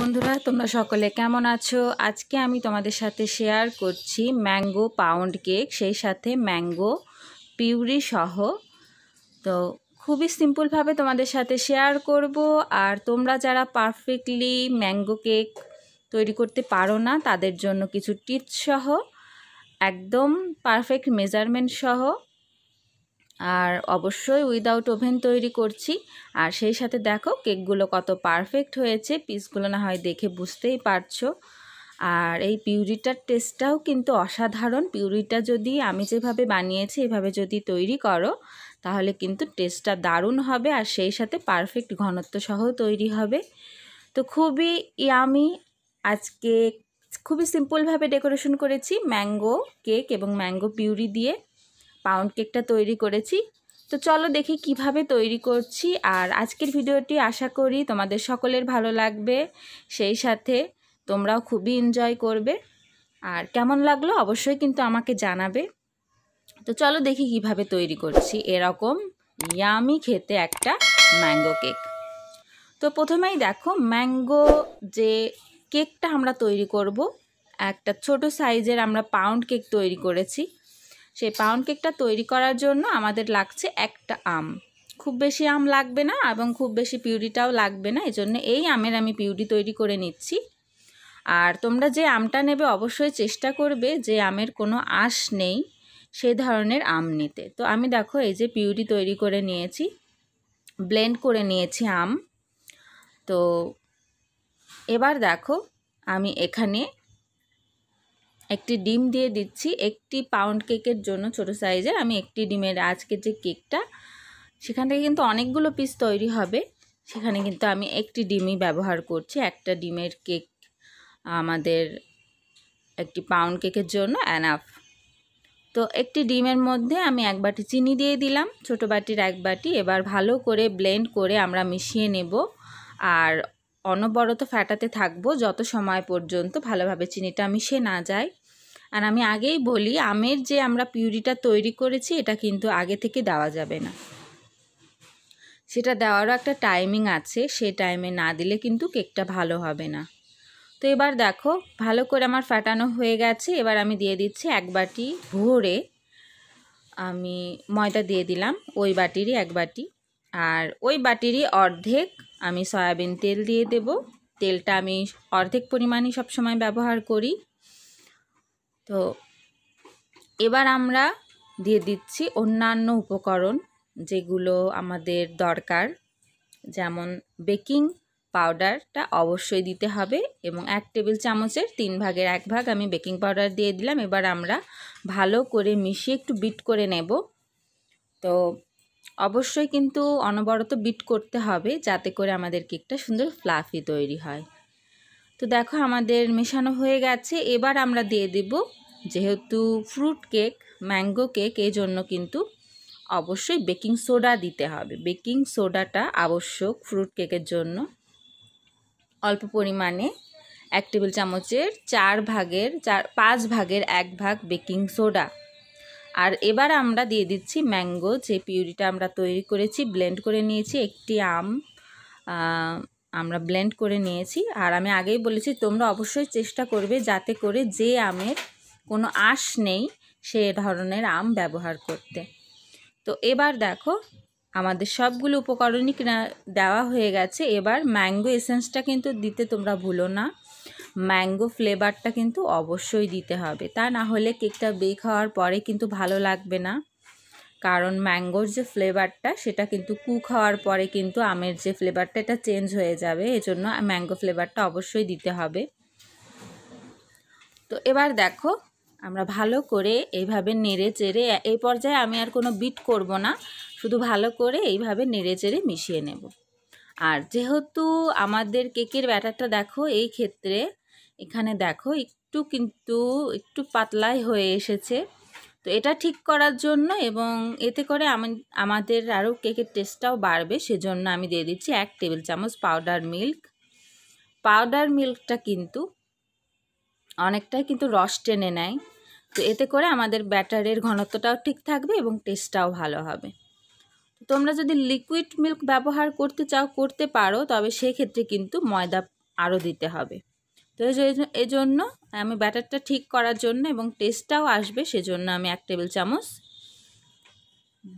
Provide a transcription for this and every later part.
বন্ধুরা তোমরা সকলে কেমন আছো আজকে আমি তোমাদের সাথে শেয়ার করছি ম্যাঙ্গো পাউন্ড কেক সেই সাথে ম্যাঙ্গো পিউরি সহ তো খুবই সিম্পলভাবে তোমাদের সাথে শেয়ার করব আর তোমরা যারা পারফেক্টলি ম্যাঙ্গো কেক তৈরি করতে পারো না তাদের জন্য কিছু টিপস সহ একদম পারফেক্ট মেজারমেন্ট সহ আর অবশ্যই উইদাউট ওভেন তৈরি করছি আর সেই সাথে দেখো কেকগুলো কত পারফেক্ট হয়েছে পিসগুলো না হয় দেখে বুঝতেই পারছো আর এই পিউরিটার টেস্টটাও কিন্তু অসাধারণ পিউরিটা যদি আমি যেভাবে বানিয়েছি এভাবে যদি তৈরি করো তাহলে কিন্তু টেস্টটা দারুণ হবে আর সেই সাথে পারফেক্ট ঘনত্ব সহ তৈরি হবে তো খুবই ইয়ামি আজকে খুবই সিম্পলভাবে ডেকোরেশন করেছি ম্যাঙ্গো কেক এবং ম্যাঙ্গো পিউরি দিয়ে পাউন্ড কেকটা তৈরি করেছি তো চলো দেখি কিভাবে তৈরি করছি আর আজকের ভিডিওটি আশা করি তোমাদের সকলের ভালো লাগবে সেই সাথে তোমরাও খুবই এনজয় করবে আর কেমন লাগলো অবশ্যই কিন্তু আমাকে জানাবে তো চলো দেখি কিভাবে তৈরি করছি এরকম ইয়ামি খেতে একটা ম্যাঙ্গো কেক তো প্রথমেই দেখো ম্যাঙ্গো যে কেকটা আমরা তৈরি করব একটা ছোট সাইজের আমরা পাউন্ড কেক তৈরি করেছি সেই পাউন্ড কেকটা তৈরি করার জন্য আমাদের লাগছে একটা আম খুব বেশি আম লাগবে না এবং খুব বেশি পিউরিটাও লাগবে না এই জন্য এই আমের আমি পিউরি তৈরি করে নিচ্ছি আর তোমরা যে আমটা নেবে অবশ্যই চেষ্টা করবে যে আমের কোনো আঁশ নেই সে ধরনের আম নিতে তো আমি দেখো এই যে পিউরি তৈরি করে নিয়েছি ব্লেন্ড করে নিয়েছি আম তো এবার দেখো আমি এখানে একটি ডিম দিয়ে দিচ্ছি একটি পাউন্ড কেকের জন্য ছোট সাইজের আমি একটি ডিমের আজকে যে কেকটা সেখান থেকে কিন্তু অনেকগুলো পিস তৈরি হবে সেখানে কিন্তু আমি একটি ডিমই ব্যবহার করছি একটা ডিমের কেক আমাদের একটি পাউন্ড কেকের জন্য অ্যানাফ তো একটি ডিমের মধ্যে আমি এক বাটি চিনি দিয়ে দিলাম ছোটো বাটির এক বাটি এবার ভালো করে ব্লেন্ড করে আমরা মিশিয়ে নেব আর অনবরত ফ্যাটাতে থাকবো যত সময় পর্যন্ত ভালোভাবে চিনিটা মিশে না যায় আর আমি আগেই বলি আমের যে আমরা পিউরিটা তৈরি করেছি এটা কিন্তু আগে থেকে দেওয়া যাবে না সেটা দেওয়ারও একটা টাইমিং আছে সে টাইমে না দিলে কিন্তু কেকটা ভালো হবে না তো এবার দেখো ভালো করে আমার ফাটানো হয়ে গেছে এবার আমি দিয়ে দিচ্ছি এক বাটি ভরে আমি ময়দা দিয়ে দিলাম ওই বাটিরই এক বাটি আর ওই বাটিরই অর্ধেক আমি সয়াবিন তেল দিয়ে দেব তেলটা আমি অর্ধেক পরিমাণই সবসময় ব্যবহার করি তো এবার আমরা দিয়ে দিচ্ছি অন্যান্য উপকরণ যেগুলো আমাদের দরকার যেমন বেকিং পাউডারটা অবশ্যই দিতে হবে এবং এক টেবিল চামচের তিন ভাগের এক ভাগ আমি বেকিং পাউডার দিয়ে দিলাম এবার আমরা ভালো করে মিশিয়ে একটু বিট করে নেব তো অবশ্যই কিন্তু অনবরত বিট করতে হবে যাতে করে আমাদের কেকটা সুন্দর ফ্লাফি তৈরি হয় তো দেখো আমাদের মেশানো হয়ে গেছে এবার আমরা দিয়ে দেব যেহেতু ফ্রুট কেক ম্যাঙ্গো কেক এই জন্য কিন্তু অবশ্যই বেকিং সোডা দিতে হবে বেকিং সোডাটা আবশ্যক ফ্রুট কেকের জন্য অল্প পরিমাণে এক টেবিল চামচের চার ভাগের চার পাঁচ ভাগের এক ভাগ বেকিং সোডা আর এবার আমরা দিয়ে দিচ্ছি ম্যাঙ্গো যে পিউরিটা আমরা তৈরি করেছি ব্লেন্ড করে নিয়েছি একটি আম আমরা ব্লেন্ড করে নিয়েছি আর আমি আগেই বলেছি তোমরা অবশ্যই চেষ্টা করবে যাতে করে যে আমের কোনো আশ নেই সে ধরনের আম ব্যবহার করতে তো এবার দেখো আমাদের সবগুলো উপকরণই কিনা দেওয়া হয়ে গেছে এবার ম্যাঙ্গো এসেন্সটা কিন্তু দিতে তোমরা ভুলো না ম্যাঙ্গো ফ্লেভারটা কিন্তু অবশ্যই দিতে হবে তা না হলে কেকটা বেক হওয়ার পরে কিন্তু ভালো লাগবে না কারণ ম্যাঙ্গোর যে ফ্লেভারটা সেটা কিন্তু কুক হওয়ার পরে কিন্তু আমের যে ফ্লেভারটা এটা চেঞ্জ হয়ে যাবে এজন্য ম্যাঙ্গো ফ্লেভারটা অবশ্যই দিতে হবে তো এবার দেখো আমরা ভালো করে এইভাবে নেড়ে চেড়ে এই পর্যায়ে আমি আর কোনো বিট করব না শুধু ভালো করে এইভাবে নেড়ে চেড়ে মিশিয়ে নেব আর যেহেতু আমাদের কেকের ব্যাটারটা দেখো এই ক্ষেত্রে এখানে দেখো একটু কিন্তু একটু পাতলাই হয়ে এসেছে তো এটা ঠিক করার জন্য এবং এতে করে আমি আমাদের আরও কেকের টেস্টটাও বাড়বে সেজন্য আমি দিয়ে দিচ্ছি এক টেবিল চামচ পাউডার মিল্ক পাউডার মিল্কটা কিন্তু অনেকটাই কিন্তু রস টেনে নেয় তো এতে করে আমাদের ব্যাটারের ঘনত্বটাও ঠিক থাকবে এবং টেস্টটাও ভালো হবে তোমরা যদি লিকুইড মিল্ক ব্যবহার করতে চাও করতে পারো তবে সেক্ষেত্রে কিন্তু ময়দা আরও দিতে হবে তো এই জন্য আমি ব্যাটারটা ঠিক করার জন্য এবং টেস্টটাও আসবে সেজন্য আমি এক টেবিল চামচ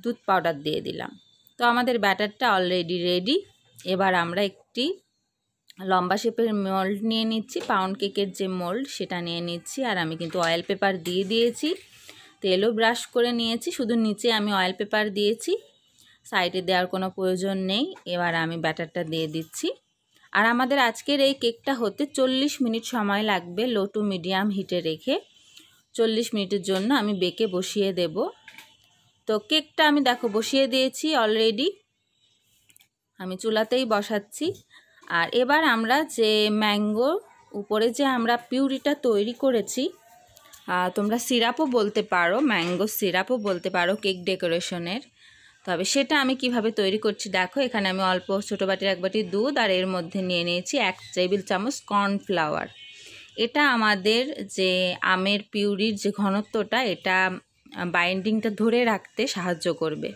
দুধ পাউডার দিয়ে দিলাম তো আমাদের ব্যাটারটা অলরেডি রেডি এবার আমরা একটি লম্বা শেপের মোল্ড নিয়ে নিচ্ছি পাউন্ড কেকের যে মোল্ড সেটা নিয়ে নিচ্ছি আর আমি কিন্তু অয়েল পেপার দিয়ে দিয়েছি তেলও ব্রাশ করে নিয়েছি শুধু নিচে আমি অয়েল পেপার দিয়েছি সাইডে দেওয়ার কোনো প্রয়োজন নেই এবার আমি ব্যাটারটা দিয়ে দিচ্ছি আর আমাদের আজকের এই কেকটা হতে চল্লিশ মিনিট সময় লাগবে লো টু মিডিয়াম হিটে রেখে চল্লিশ মিনিটের জন্য আমি বেকে বসিয়ে দেব তো কেকটা আমি দেখো বসিয়ে দিয়েছি অলরেডি আমি চুলাতেই বসাচ্ছি আর এবার আমরা যে ম্যাঙ্গো উপরে যে আমরা পিউরিটা তৈরি করেছি তোমরা সিরাপও বলতে পারো ম্যাঙ্গো সিরাপও বলতে পারো কেক ডেকোরেশনের তবে সেটা আমি কিভাবে তৈরি করছি দেখো এখানে আমি অল্প ছোটো বাটির এক বাটি দুধ আর এর মধ্যে নিয়ে নিয়েছি এক টেবিল চামচ কর্নফ্লাওয়ার এটা আমাদের যে আমের পিউরির যে ঘনত্বটা এটা বাইন্ডিংটা ধরে রাখতে সাহায্য করবে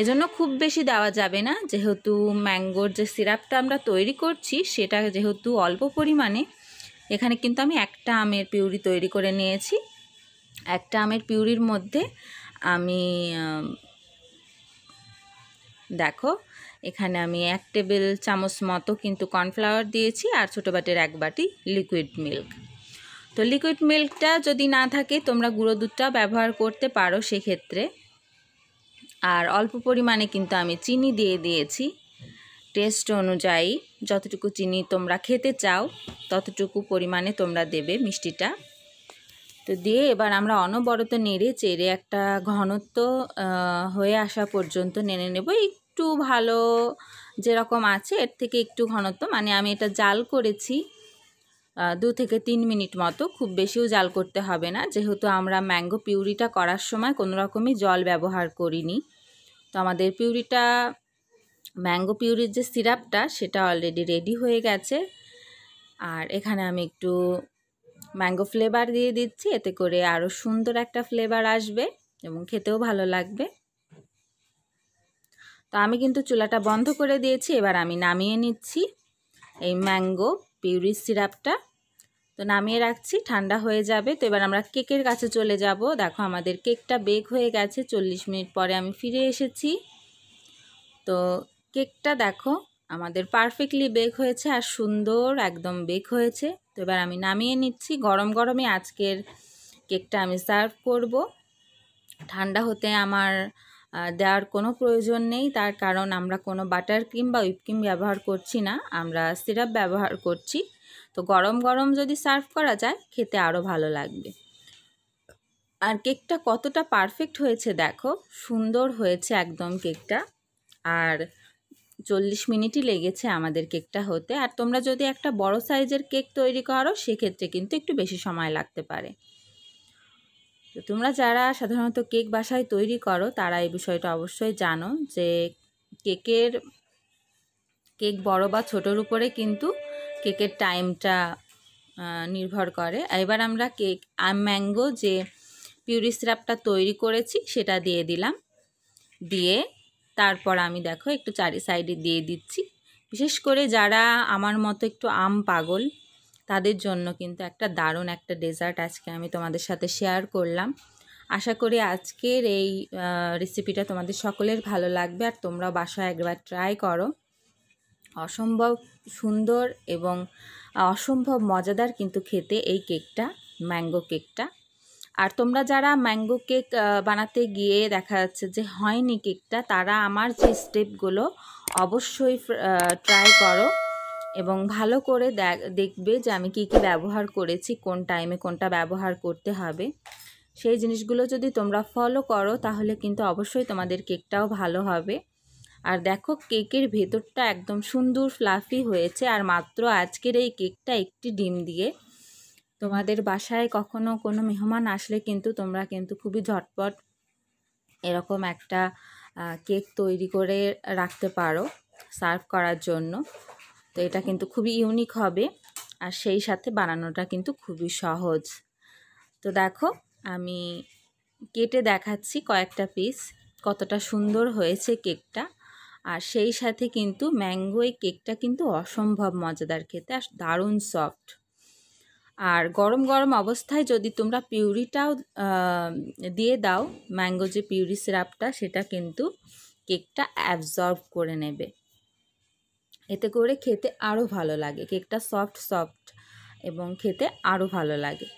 এজন্য খুব বেশি দেওয়া যাবে না যেহেতু ম্যাঙ্গোর যে সিরাপটা আমরা তৈরি করছি সেটা যেহেতু অল্প পরিমাণে এখানে কিন্তু আমি একটা আমের পিউরি তৈরি করে নিয়েছি একটা আমের পিউরির মধ্যে আমি দেখো এখানে আমি এক টেবিল চামচ মতো কিন্তু কর্নফ্লাওয়ার দিয়েছি আর ছোটো বাটের এক বাটি লিকুইড মিল্ক তো লিকুইড মিল্কটা যদি না থাকে তোমরা গুঁড়ো দুধটা ব্যবহার করতে পারো সেক্ষেত্রে আর অল্প পরিমাণে কিন্তু আমি চিনি দিয়ে দিয়েছি টেস্ট অনুযায়ী যতটুকু চিনি তোমরা খেতে চাও ততটুকু পরিমাণে তোমরা দেবে মিষ্টিটা তো দিয়ে এবার আমরা অনবরত নেড়ে চেড়ে একটা ঘনত্ব হয়ে আসা পর্যন্ত নেড়ে নেব এই একটু ভালো যেরকম আছে এর থেকে একটু ঘনত্ব মানে আমি এটা জাল করেছি দু থেকে তিন মিনিট মতো খুব বেশিও জাল করতে হবে না যেহেতু আমরা ম্যাঙ্গো পিউরিটা করার সময় কোনো রকমই জল ব্যবহার করিনি তো আমাদের পিউরিটা ম্যাঙ্গো পিউরির যে সিরাপটা সেটা অলরেডি রেডি হয়ে গেছে আর এখানে আমি একটু ম্যাঙ্গো ফ্লেভার দিয়ে দিচ্ছি এতে করে আরও সুন্দর একটা ফ্লেভার আসবে এবং খেতেও ভালো লাগবে তো আমি কিন্তু চুলাটা বন্ধ করে দিয়েছি এবার আমি নামিয়ে নিচ্ছি এই ম্যাঙ্গো পিউরি সিরাপটা তো নামিয়ে রাখছি ঠান্ডা হয়ে যাবে তো এবার আমরা কেকের কাছে চলে যাব দেখো আমাদের কেকটা বেক হয়ে গেছে চল্লিশ মিনিট পরে আমি ফিরে এসেছি তো কেকটা দেখো আমাদের পারফেক্টলি বেক হয়েছে আর সুন্দর একদম বেক হয়েছে তো এবার আমি নামিয়ে নিচ্ছি গরম গরমে আজকের কেকটা আমি সার্ভ করব ঠান্ডা হতে আমার দেওয়ার কোনো প্রয়োজন নেই তার কারণ আমরা কোনো বাটার ক্রিম বা ক্রিম ব্যবহার করছি না আমরা সিরাপ ব্যবহার করছি তো গরম গরম যদি সার্ভ করা যায় খেতে আরও ভালো লাগবে আর কেকটা কতটা পারফেক্ট হয়েছে দেখো সুন্দর হয়েছে একদম কেকটা আর চল্লিশ মিনিটই লেগেছে আমাদের কেকটা হতে আর তোমরা যদি একটা বড় সাইজের কেক তৈরি করো সেক্ষেত্রে কিন্তু একটু বেশি সময় লাগতে পারে তো তোমরা যারা সাধারণত কেক বাসায় তৈরি করো তারা এই বিষয়টা অবশ্যই জানো যে কেকের কেক বড় বা ছোটোর উপরে কিন্তু কেকের টাইমটা নির্ভর করে এবার আমরা কেক ম্যাঙ্গো যে পিউরি সিরাপটা তৈরি করেছি সেটা দিয়ে দিলাম দিয়ে তারপর আমি দেখো একটু চারি সাইডে দিয়ে দিচ্ছি বিশেষ করে যারা আমার মতো একটু আম পাগল তাদের জন্য কিন্তু একটা দারুণ একটা ডেজার্ট আজকে আমি তোমাদের সাথে শেয়ার করলাম আশা করি আজকের এই রেসিপিটা তোমাদের সকলের ভালো লাগবে আর তোমরা বাসায় একবার ট্রাই করো অসম্ভব সুন্দর এবং অসম্ভব মজাদার কিন্তু খেতে এই কেকটা ম্যাঙ্গো কেকটা আর তোমরা যারা ম্যাঙ্গো কেক বানাতে গিয়ে দেখা যাচ্ছে যে হয়নি কেকটা তারা আমার যে স্টেপগুলো অবশ্যই ট্রাই করো এবং ভালো করে দেখবে যে আমি কি কি ব্যবহার করেছি কোন টাইমে কোনটা ব্যবহার করতে হবে সেই জিনিসগুলো যদি তোমরা ফলো করো তাহলে কিন্তু অবশ্যই তোমাদের কেকটাও ভালো হবে আর দেখো কেকের ভেতরটা একদম সুন্দর ফ্লাফি হয়েছে আর মাত্র আজকের এই কেকটা একটি ডিম দিয়ে তোমাদের বাসায় কখনো কোনো মেহমান আসলে কিন্তু তোমরা কিন্তু খুবই ঝটপট এরকম একটা কেক তৈরি করে রাখতে পারো সার্ভ করার জন্য তো এটা কিন্তু খুবই ইউনিক হবে আর সেই সাথে বানানোটা কিন্তু খুবই সহজ তো দেখো আমি কেটে দেখাচ্ছি কয়েকটা পিস কতটা সুন্দর হয়েছে কেকটা আর সেই সাথে কিন্তু ম্যাঙ্গো এই কেকটা কিন্তু অসম্ভব মজাদার খেতে আর দারুণ সফট আর গরম গরম অবস্থায় যদি তোমরা পিউরিটাও দিয়ে দাও ম্যাঙ্গো যে পিউরি সিরাপটা সেটা কিন্তু কেকটা অ্যাবজর্ব করে নেবে এতে করে খেতে আরও ভালো লাগে কেকটা সফট সফট এবং খেতে আরও ভালো লাগে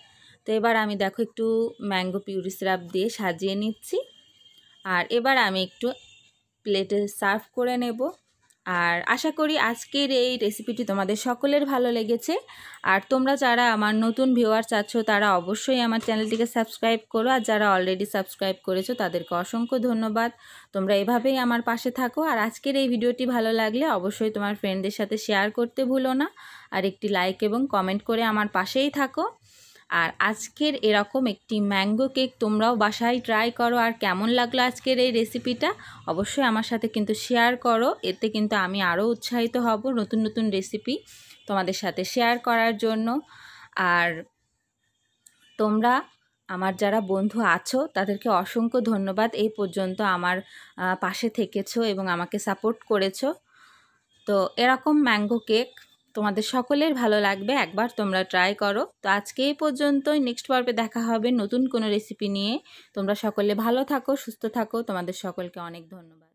তো এবার আমি দেখো একটু ম্যাঙ্গো পিউরি সিরাপ দিয়ে সাজিয়ে নিচ্ছি আর এবার আমি একটু প্লেটে সার্ভ করে নেবো আর আশা করি আজকের এই রেসিপিটি তোমাদের সকলের ভালো লেগেছে আর তোমরা যারা আমার নতুন ভিউয়ার চাচ্ছ তারা অবশ্যই আমার চ্যানেলটিকে সাবস্ক্রাইব করো আর যারা অলরেডি সাবস্ক্রাইব করেছো তাদেরকে অসংখ্য ধন্যবাদ তোমরা এভাবেই আমার পাশে থাকো আর আজকের এই ভিডিওটি ভালো লাগলে অবশ্যই তোমার ফ্রেন্ডদের সাথে শেয়ার করতে ভুলো না আর একটি লাইক এবং কমেন্ট করে আমার পাশেই থাকো আর আজকের এরকম একটি ম্যাঙ্গো কেক তোমরাও বাসায় ট্রাই করো আর কেমন লাগলো আজকের এই রেসিপিটা অবশ্যই আমার সাথে কিন্তু শেয়ার করো এতে কিন্তু আমি আরও উৎসাহিত হব নতুন নতুন রেসিপি তোমাদের সাথে শেয়ার করার জন্য আর তোমরা আমার যারা বন্ধু আছো তাদেরকে অসংখ্য ধন্যবাদ এই পর্যন্ত আমার পাশে থেকেছো এবং আমাকে সাপোর্ট করেছো তো এরকম ম্যাঙ্গো কেক তোমাদের সকলের ভালো লাগবে একবার তোমরা ট্রাই করো তো আজকে এই পর্যন্তই নেক্সট পর্বে দেখা হবে নতুন কোনো রেসিপি নিয়ে তোমরা সকলে ভালো থাকো সুস্থ থাকো তোমাদের সকলকে অনেক ধন্যবাদ